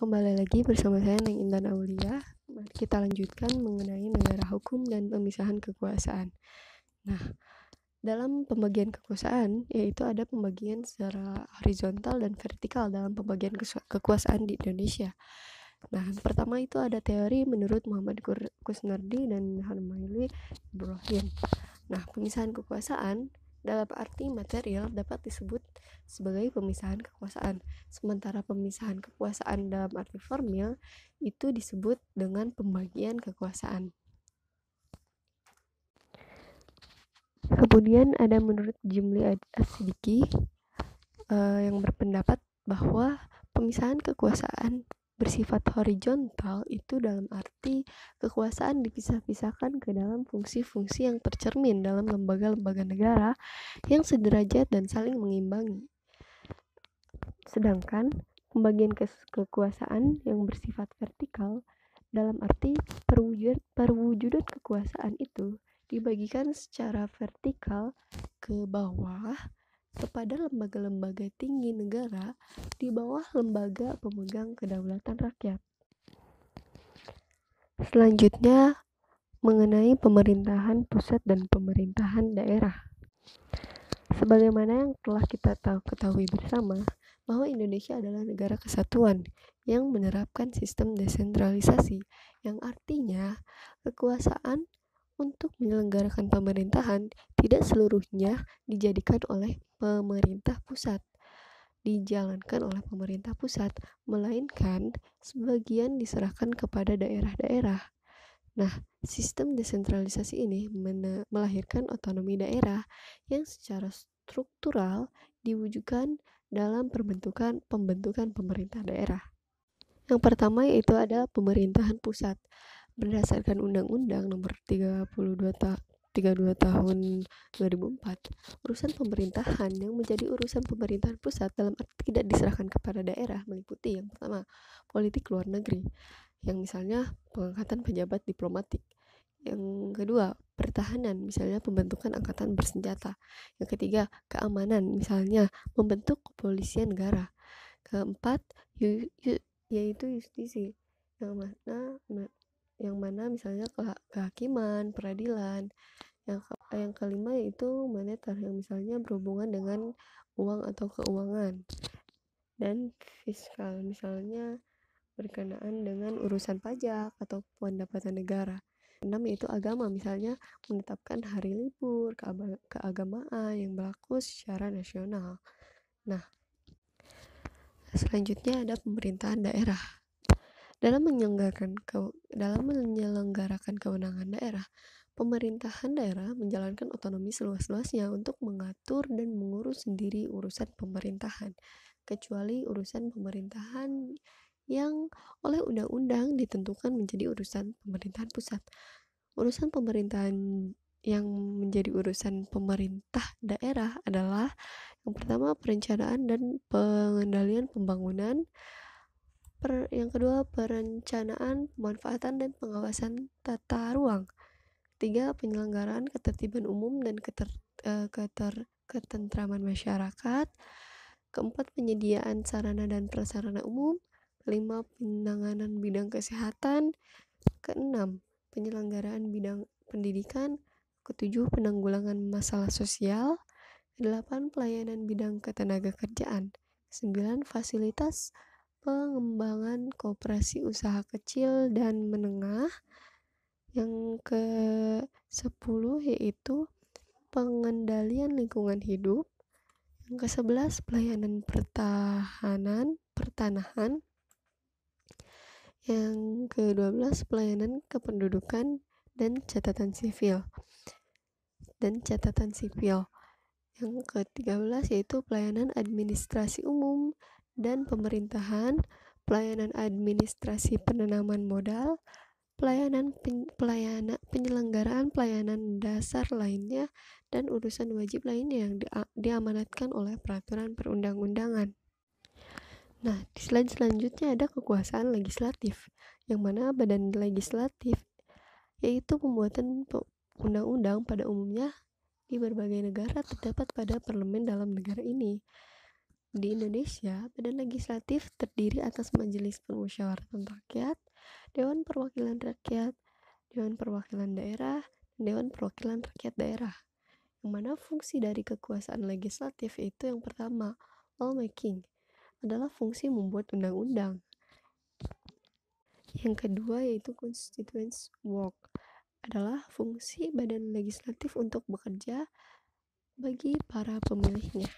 Kembali lagi bersama saya Neng Intan Aulia. Mari kita lanjutkan mengenai negara hukum dan pemisahan kekuasaan. Nah, dalam pembagian kekuasaan yaitu ada pembagian secara horizontal dan vertikal dalam pembagian kekuasaan di Indonesia. Nah, pertama itu ada teori menurut Muhammad Kusnardi dan Harmaili Ibrahim. Nah, pemisahan kekuasaan dalam arti material dapat disebut sebagai pemisahan kekuasaan, sementara pemisahan kekuasaan dalam arti formil itu disebut dengan pembagian kekuasaan. Kemudian ada menurut Jimli Asidiki uh, yang berpendapat bahwa pemisahan kekuasaan bersifat horizontal itu dalam arti kekuasaan dipisah-pisahkan ke dalam fungsi-fungsi yang tercermin dalam lembaga-lembaga negara yang sederajat dan saling mengimbangi. Sedangkan pembagian ke kekuasaan yang bersifat vertikal dalam arti perwujud perwujudan kekuasaan itu dibagikan secara vertikal ke bawah kepada lembaga-lembaga tinggi negara di bawah lembaga pemegang kedaulatan rakyat. Selanjutnya, mengenai pemerintahan pusat dan pemerintahan daerah. Sebagaimana yang telah kita ketahui bersama, bahwa Indonesia adalah negara kesatuan yang menerapkan sistem desentralisasi, yang artinya kekuasaan untuk menyelenggarakan pemerintahan tidak seluruhnya dijadikan oleh pemerintah pusat dijalankan oleh pemerintah pusat, melainkan sebagian diserahkan kepada daerah-daerah. Nah, sistem desentralisasi ini melahirkan otonomi daerah yang secara struktural diwujudkan dalam perbentukan pembentukan pemerintah daerah. Yang pertama yaitu ada pemerintahan pusat berdasarkan Undang-Undang Nomor 32 ta 32 tahun 2004 urusan pemerintahan yang menjadi urusan pemerintahan pusat dalam arti tidak diserahkan kepada daerah meliputi yang pertama politik luar negeri yang misalnya pengangkatan pejabat diplomatik yang kedua pertahanan misalnya pembentukan angkatan bersenjata yang ketiga keamanan misalnya membentuk kepolisian negara keempat yaitu justisi yang mana nah, yang mana misalnya ke kehakiman, peradilan. Yang ke yang kelima yaitu moneter yang misalnya berhubungan dengan uang atau keuangan. Dan fiskal misalnya berkenaan dengan urusan pajak atau pendapatan negara. Enam yaitu agama, misalnya menetapkan hari libur keagamaan yang berlaku secara nasional. Nah, selanjutnya ada pemerintahan daerah. Dalam menyelenggarakan ke, dalam menyelenggarakan kewenangan daerah, pemerintahan daerah menjalankan otonomi seluas-luasnya untuk mengatur dan mengurus sendiri urusan pemerintahan, kecuali urusan pemerintahan yang oleh undang-undang ditentukan menjadi urusan pemerintahan pusat. Urusan pemerintahan yang menjadi urusan pemerintah daerah adalah yang pertama perencanaan dan pengendalian pembangunan, per, yang kedua perencanaan, pemanfaatan dan pengawasan tata ruang. Ketiga, penyelenggaraan ketertiban umum dan keter, eh, keter, ketentraman masyarakat. Keempat, penyediaan sarana dan prasarana umum. Kelima, penanganan bidang kesehatan. Keenam, penyelenggaraan bidang pendidikan. Ketujuh, penanggulangan masalah sosial. Kedelapan, pelayanan bidang ketenaga kerjaan. Sembilan, fasilitas pengembangan kooperasi usaha kecil dan menengah. Yang ke-10 yaitu pengendalian lingkungan hidup. Yang ke-11 pelayanan pertahanan, pertanahan. Yang ke-12 pelayanan kependudukan dan catatan sipil. Dan catatan sipil. Yang ke-13 yaitu pelayanan administrasi umum dan pemerintahan, pelayanan administrasi penanaman modal, pelayanan pen, pelayana, penyelenggaraan pelayanan dasar lainnya dan urusan wajib lainnya yang di, diamanatkan oleh peraturan perundang-undangan. Nah, di slide selanjutnya ada kekuasaan legislatif, yang mana badan legislatif yaitu pembuatan undang-undang pada umumnya di berbagai negara terdapat pada parlemen dalam negara ini. Di Indonesia, badan legislatif terdiri atas Majelis Permusyawaratan Rakyat, Dewan Perwakilan Rakyat, Dewan Perwakilan Daerah, dan Dewan Perwakilan Rakyat Daerah. Yang mana fungsi dari kekuasaan legislatif itu yang pertama, lawmaking, adalah fungsi membuat undang-undang. Yang kedua yaitu constituents work, adalah fungsi badan legislatif untuk bekerja bagi para pemilihnya.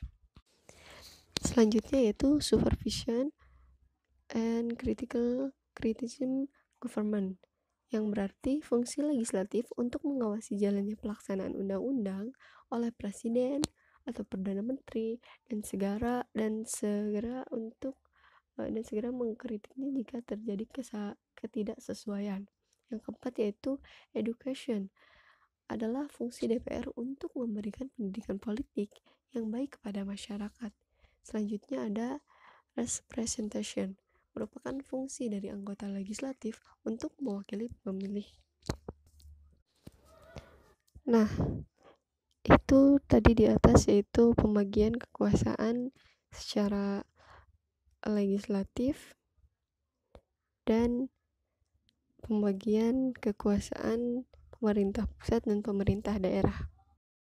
Selanjutnya yaitu supervision and critical criticism government yang berarti fungsi legislatif untuk mengawasi jalannya pelaksanaan undang-undang oleh presiden atau perdana menteri dan segera dan segera untuk eh, dan segera mengkritiknya jika terjadi ketidaksesuaian. Yang keempat yaitu education adalah fungsi DPR untuk memberikan pendidikan politik yang baik kepada masyarakat. Selanjutnya ada representation, merupakan fungsi dari anggota legislatif untuk mewakili pemilih. Nah, itu tadi di atas yaitu pembagian kekuasaan secara legislatif dan pembagian kekuasaan pemerintah pusat dan pemerintah daerah.